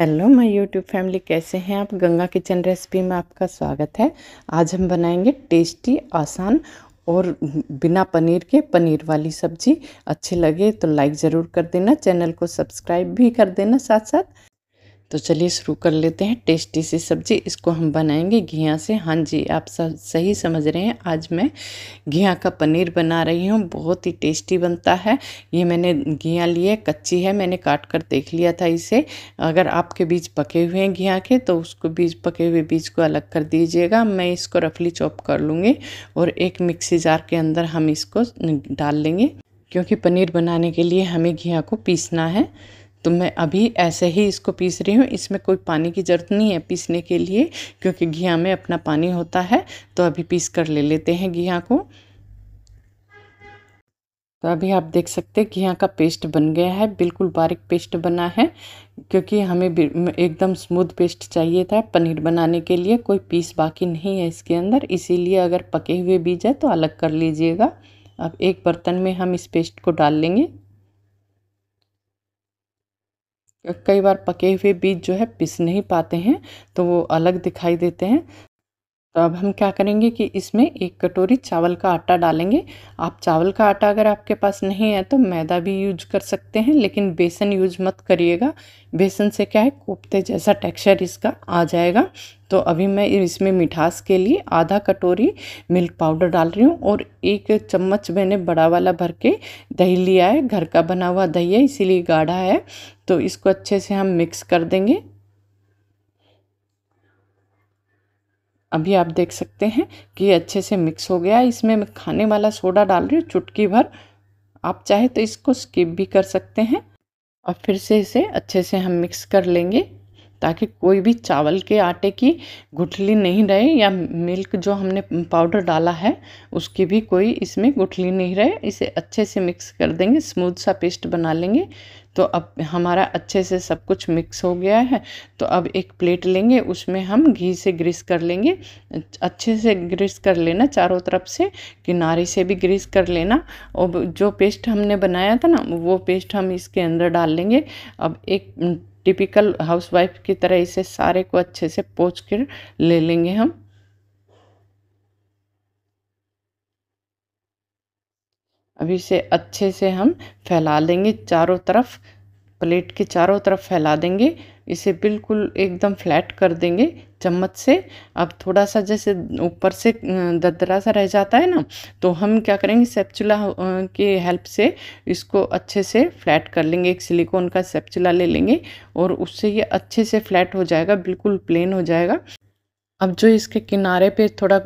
hello my YouTube family कैसे हैं आप गंगा किचन रेसिपी में आपका स्वागत है आज हम बनाएंगे टेस्टी आसान और बिना पनीर के पनीर वाली सब्जी अच्छी लगे तो लाइक ज़रूर कर देना चैनल को सब्सक्राइब भी कर देना साथ साथ तो चलिए शुरू कर लेते हैं टेस्टी सी सब्जी इसको हम बनाएंगे घिया से हाँ जी आप सब सही समझ रहे हैं आज मैं घिया का पनीर बना रही हूँ बहुत ही टेस्टी बनता है ये मैंने घिया लिए कच्ची है मैंने काट कर देख लिया था इसे अगर आपके बीज पके हुए हैं घिया के तो उसको बीज पके हुए बीज को अलग कर दीजिएगा मैं इसको रफली चॉप कर लूँगी और एक मिक्सी जार के अंदर हम इसको डाल लेंगे क्योंकि पनीर बनाने के लिए हमें घिया को पीसना है तो मैं अभी ऐसे ही इसको पीस रही हूँ इसमें कोई पानी की ज़रूरत नहीं है पीसने के लिए क्योंकि घिया में अपना पानी होता है तो अभी पीस कर ले लेते हैं घिया को तो अभी आप देख सकते हैं घिया का पेस्ट बन गया है बिल्कुल बारीक पेस्ट बना है क्योंकि हमें एकदम स्मूथ पेस्ट चाहिए था पनीर बनाने के लिए कोई पीस बाकी नहीं है इसके अंदर इसीलिए अगर पके हुए बीज है तो अलग कर लीजिएगा अब एक बर्तन में हम इस पेस्ट को डाल लेंगे कई बार पके हुए बीज जो है पिस नहीं पाते हैं तो वो अलग दिखाई देते हैं तो अब हम क्या करेंगे कि इसमें एक कटोरी चावल का आटा डालेंगे आप चावल का आटा अगर आपके पास नहीं है तो मैदा भी यूज कर सकते हैं लेकिन बेसन यूज मत करिएगा बेसन से क्या है कोफ्ते जैसा टेक्सचर इसका आ जाएगा तो अभी मैं इसमें मिठास के लिए आधा कटोरी मिल्क पाउडर डाल रही हूँ और एक चम्मच मैंने बड़ा वाला भर के दही लिया है घर का बना हुआ दही है इसीलिए गाढ़ा है तो इसको अच्छे से हम मिक्स कर देंगे अभी आप देख सकते हैं कि अच्छे से मिक्स हो गया इसमें मैं खाने वाला सोडा डाल रही हूँ चुटकी भर आप चाहे तो इसको स्किप भी कर सकते हैं और फिर से इसे अच्छे से हम मिक्स कर लेंगे ताकि कोई भी चावल के आटे की गुठली नहीं रहे या मिल्क जो हमने पाउडर डाला है उसकी भी कोई इसमें गुठली नहीं रहे इसे अच्छे से मिक्स कर देंगे स्मूथ सा पेस्ट बना लेंगे तो अब हमारा अच्छे से सब कुछ मिक्स हो गया है तो अब एक प्लेट लेंगे उसमें हम घी से ग्रीस कर लेंगे अच्छे से ग्रीस कर लेना चारों तरफ से किनारे से भी ग्रीस कर लेना और जो पेस्ट हमने बनाया था ना वो पेस्ट हम इसके अंदर डाल लेंगे अब एक टिपिकल हाउसवाइफ की तरह इसे सारे को अच्छे से पोच कर ले लेंगे हम अब इसे अच्छे से हम फैला लेंगे चारों तरफ प्लेट के चारों तरफ फैला देंगे इसे बिल्कुल एकदम फ्लैट कर देंगे चम्मच से अब थोड़ा सा जैसे ऊपर से ददरा सा रह जाता है ना तो हम क्या करेंगे सेपचुला के हेल्प से इसको अच्छे से फ्लैट कर लेंगे एक सिलिकॉन का सेपचुला ले लेंगे और उससे ये अच्छे से फ्लैट हो जाएगा बिल्कुल प्लेन हो जाएगा अब जो इसके किनारे पे थोड़ा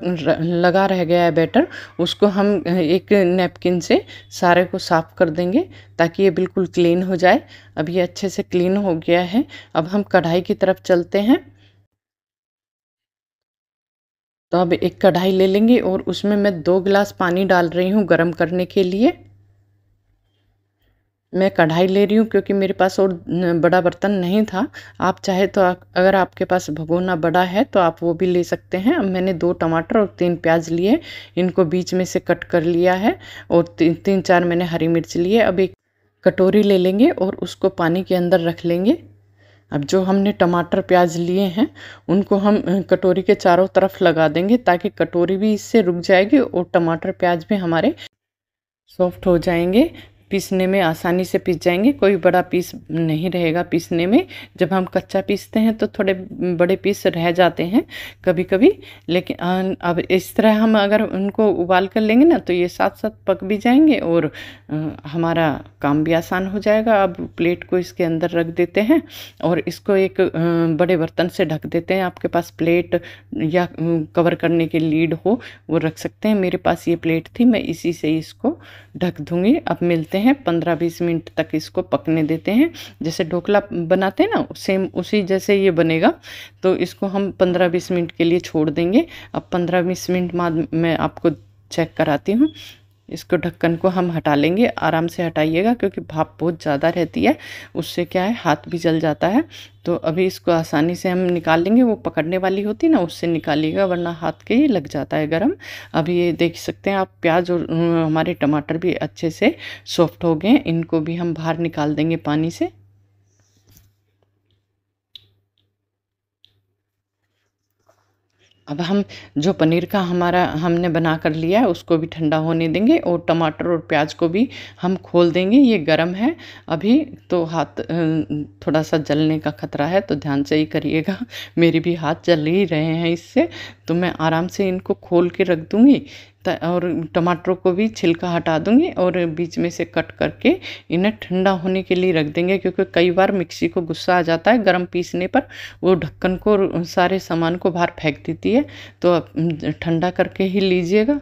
लगा रह गया है बैटर उसको हम एक नैपकिन से सारे को साफ़ कर देंगे ताकि ये बिल्कुल क्लीन हो जाए अब ये अच्छे से क्लीन हो गया है अब हम कढ़ाई की तरफ चलते हैं तो अब एक कढ़ाई ले लेंगे और उसमें मैं दो गिलास पानी डाल रही हूँ गर्म करने के लिए मैं कढ़ाई ले रही हूँ क्योंकि मेरे पास और बड़ा बर्तन नहीं था आप चाहे तो अगर आपके पास भगोना बड़ा है तो आप वो भी ले सकते हैं अब मैंने दो टमाटर और तीन प्याज लिए इनको बीच में से कट कर लिया है और ती, तीन चार मैंने हरी मिर्च लिए अब एक कटोरी ले लेंगे और उसको पानी के अंदर रख लेंगे अब जो हमने टमाटर प्याज लिए हैं उनको हम कटोरी के चारों तरफ लगा देंगे ताकि कटोरी भी इससे रुक जाएगी और टमाटर प्याज भी हमारे सॉफ्ट हो जाएंगे पीसने में आसानी से पीस जाएंगे कोई बड़ा पीस नहीं रहेगा पीसने में जब हम कच्चा पीसते हैं तो थोड़े बड़े पीस रह जाते हैं कभी कभी लेकिन अब इस तरह हम अगर उनको उबाल कर लेंगे ना तो ये साथ साथ पक भी जाएंगे और हमारा काम भी आसान हो जाएगा अब प्लेट को इसके अंदर रख देते हैं और इसको एक बड़े बर्तन से ढक देते हैं आपके पास प्लेट या कवर करने के लीड हो वो रख सकते हैं मेरे पास ये प्लेट थी मैं इसी से इसको ढक दूँगी अब मिलते देते हैं पंद्रह बीस मिनट तक इसको पकने देते हैं जैसे ढोकला बनाते हैं ना सेम उसी जैसे ये बनेगा तो इसको हम पंद्रह बीस मिनट के लिए छोड़ देंगे अब पंद्रह बीस मिनट बाद मैं आपको चेक कराती हूँ इसको ढक्कन को हम हटा लेंगे आराम से हटाइएगा क्योंकि भाप बहुत ज़्यादा रहती है उससे क्या है हाथ भी जल जाता है तो अभी इसको आसानी से हम निकाल लेंगे वो पकड़ने वाली होती ना उससे निकालिएगा वरना हाथ के ही लग जाता है गरम अभी ये देख सकते हैं आप प्याज और हमारे टमाटर भी अच्छे से सॉफ्ट हो गए इनको भी हम बाहर निकाल देंगे पानी से अब हम जो पनीर का हमारा हमने बना कर लिया है उसको भी ठंडा होने देंगे और टमाटर और प्याज को भी हम खोल देंगे ये गरम है अभी तो हाथ थोड़ा सा जलने का खतरा है तो ध्यान से ही करिएगा मेरे भी हाथ जल ही रहे हैं इससे तो मैं आराम से इनको खोल के रख दूँगी और टमाटरों को भी छिलका हटा दूंगी और बीच में से कट करके इन्हें ठंडा होने के लिए रख देंगे क्योंकि कई बार मिक्सी को गुस्सा आ जाता है गर्म पीसने पर वो ढक्कन को सारे सामान को बाहर फेंक देती है तो ठंडा करके ही लीजिएगा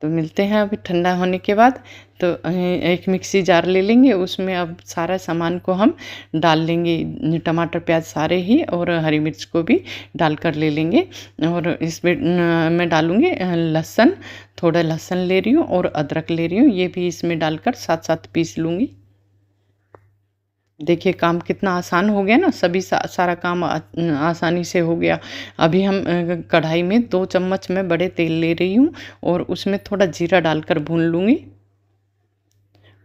तो मिलते हैं अभी ठंडा होने के बाद तो एक मिक्सी जार ले लेंगे उसमें अब सारा सामान को हम डाल लेंगे टमाटर प्याज सारे ही और हरी मिर्च को भी डाल कर ले लेंगे और इसमें मैं डालूँगी लहसुन थोड़ा लहसुन ले रही हूँ और अदरक ले रही हूँ ये भी इसमें डालकर साथ साथ पीस लूँगी देखिए काम कितना आसान हो गया ना सभी सा, सारा काम आ, आसानी से हो गया अभी हम कढ़ाई में दो चम्मच में बड़े तेल ले रही हूँ और उसमें थोड़ा जीरा डालकर भून लूँगी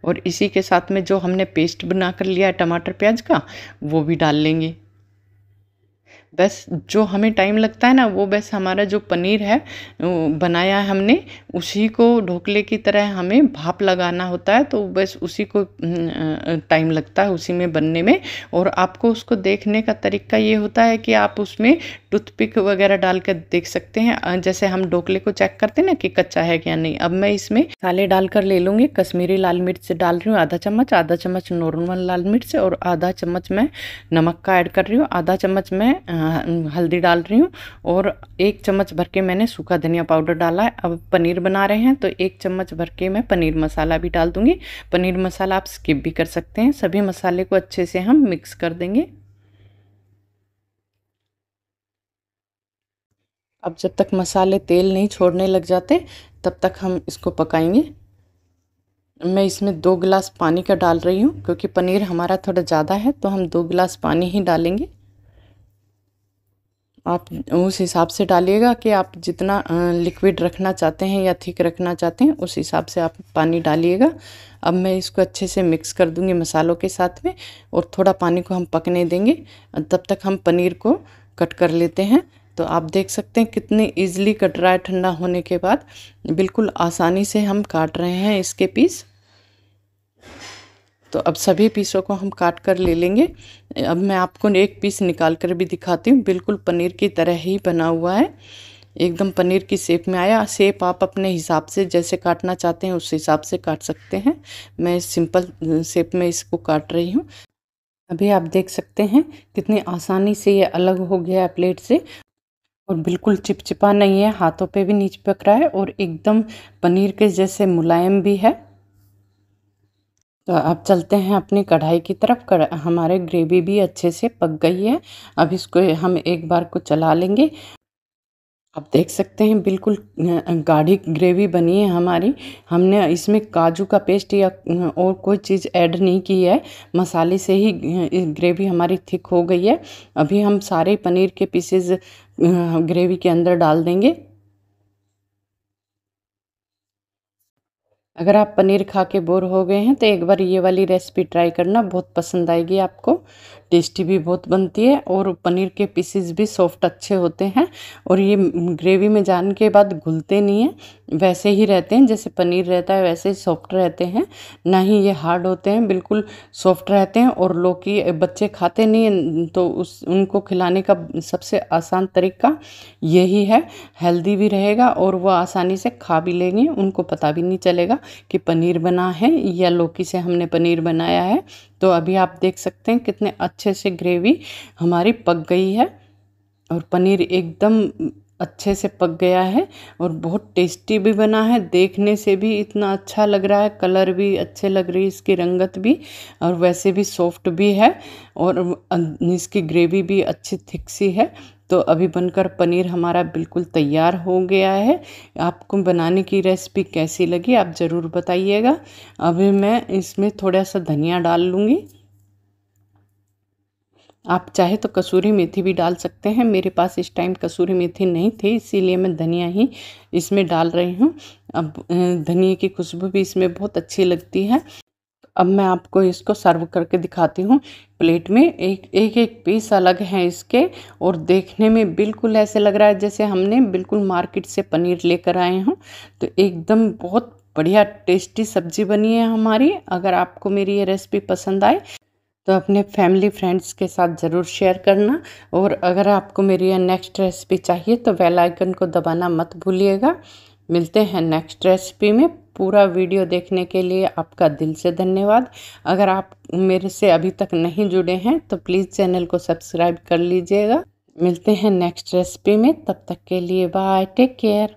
और इसी के साथ में जो हमने पेस्ट बना कर लिया है टमाटर प्याज का वो भी डाल लेंगे बस जो हमें टाइम लगता है ना वो बस हमारा जो पनीर है बनाया है हमने उसी को ढोकले की तरह हमें भाप लगाना होता है तो बस उसी को टाइम लगता है उसी में बनने में और आपको उसको देखने का तरीका ये होता है कि आप उसमें टूथपिक वगैरह डाल कर देख सकते हैं जैसे हम ढोकले को चेक करते हैं ना कि कच्चा है क्या नहीं अब मैं इसमें काले डालकर ले लूँगी कश्मीरी लाल मिर्च डाल रही हूँ आधा चम्मच आधा चम्मच नॉर्मल लाल मिर्च और आधा चम्मच मैं नमक का ऐड कर रही हूँ आधा चम्मच मैं हल्दी डाल रही हूँ और एक चम्मच भर के मैंने सूखा धनिया पाउडर डाला है अब पनीर बना रहे हैं तो एक चम्मच भर के मैं पनीर मसाला भी डाल दूँगी पनीर मसाला आप स्किप भी कर सकते हैं सभी मसाले को अच्छे से हम मिक्स कर देंगे अब जब तक मसाले तेल नहीं छोड़ने लग जाते तब तक हम इसको पकाएंगे मैं इसमें दो गिलास पानी का डाल रही हूँ क्योंकि पनीर हमारा थोड़ा ज़्यादा है तो हम दो गिलास पानी ही डालेंगे आप उस हिसाब से डालिएगा कि आप जितना लिक्विड रखना चाहते हैं या थिक रखना चाहते हैं उस हिसाब से आप पानी डालिएगा अब मैं इसको अच्छे से मिक्स कर दूंगी मसालों के साथ में और थोड़ा पानी को हम पकने देंगे तब तक हम पनीर को कट कर लेते हैं तो आप देख सकते हैं कितने ईजिली कट रहा है ठंडा होने के बाद बिल्कुल आसानी से हम काट रहे हैं इसके पीस तो अब सभी पीसों को हम काट कर ले लेंगे अब मैं आपको एक पीस निकाल कर भी दिखाती हूँ बिल्कुल पनीर की तरह ही बना हुआ है एकदम पनीर की सेप में आया शेप आप अपने हिसाब से जैसे काटना चाहते हैं उस हिसाब से काट सकते हैं मैं सिंपल सेप में इसको काट रही हूँ अभी आप देख सकते हैं कितनी आसानी से ये अलग हो गया है प्लेट से और बिल्कुल चिपचिपा नहीं है हाथों पे भी नीचे पकड़ा है और एकदम पनीर के जैसे मुलायम भी है तो अब चलते हैं अपनी कढ़ाई की तरफ कर, हमारे ग्रेवी भी अच्छे से पक गई है अब इसको हम एक बार को चला लेंगे आप देख सकते हैं बिल्कुल गाढ़ी ग्रेवी बनी है हमारी हमने इसमें काजू का पेस्ट या और कोई चीज़ ऐड नहीं की है मसाले से ही ग्रेवी हमारी थिक हो गई है अभी हम सारे पनीर के पीसेज ग्रेवी के अंदर डाल देंगे अगर आप पनीर खा के बोर हो गए हैं तो एक बार ये वाली रेसिपी ट्राई करना बहुत पसंद आएगी आपको टेस्टी भी बहुत बनती है और पनीर के पीसेस भी सॉफ्ट अच्छे होते हैं और ये ग्रेवी में जाने के बाद घुलते नहीं हैं वैसे ही रहते हैं जैसे पनीर रहता है वैसे ही सॉफ्ट रहते हैं ना ही ये हार्ड होते हैं बिल्कुल सॉफ्ट रहते हैं और लोग की बच्चे खाते नहीं हैं तो उस उनको खिलाने का सबसे आसान तरीका यही है हेल्दी भी रहेगा और वह आसानी से खा भी लेंगे उनको पता भी नहीं चलेगा कि पनीर बना है या लौकी से हमने पनीर बनाया है तो अभी आप देख सकते हैं कितने अच्छे से ग्रेवी हमारी पक गई है और पनीर एकदम अच्छे से पक गया है और बहुत टेस्टी भी बना है देखने से भी इतना अच्छा लग रहा है कलर भी अच्छे लग रही है इसकी रंगत भी और वैसे भी सॉफ्ट भी है और अं, इसकी ग्रेवी भी अच्छी थिक सी है तो अभी बनकर पनीर हमारा बिल्कुल तैयार हो गया है आपको बनाने की रेसिपी कैसी लगी आप ज़रूर बताइएगा अभी मैं इसमें थोड़ा सा धनिया डाल लूँगी आप चाहे तो कसूरी मेथी भी डाल सकते हैं मेरे पास इस टाइम कसूरी मेथी नहीं थी इसीलिए मैं धनिया ही इसमें डाल रही हूँ अब धनिया की खुशबू भी इसमें बहुत अच्छी लगती है अब मैं आपको इसको सर्व करके दिखाती हूँ प्लेट में एक एक एक पीस अलग हैं इसके और देखने में बिल्कुल ऐसे लग रहा है जैसे हमने बिल्कुल मार्केट से पनीर लेकर आए हों तो एकदम बहुत बढ़िया टेस्टी सब्जी बनी है हमारी अगर आपको मेरी ये रेसिपी पसंद आए तो अपने फैमिली फ्रेंड्स के साथ ज़रूर शेयर करना और अगर आपको मेरी यह नेक्स्ट रेसिपी चाहिए तो वेलाइकन आइकन को दबाना मत भूलिएगा मिलते हैं नेक्स्ट रेसिपी में पूरा वीडियो देखने के लिए आपका दिल से धन्यवाद अगर आप मेरे से अभी तक नहीं जुड़े हैं तो प्लीज़ चैनल को सब्सक्राइब कर लीजिएगा मिलते हैं नेक्स्ट रेसिपी में तब तक के लिए बाय टेक केयर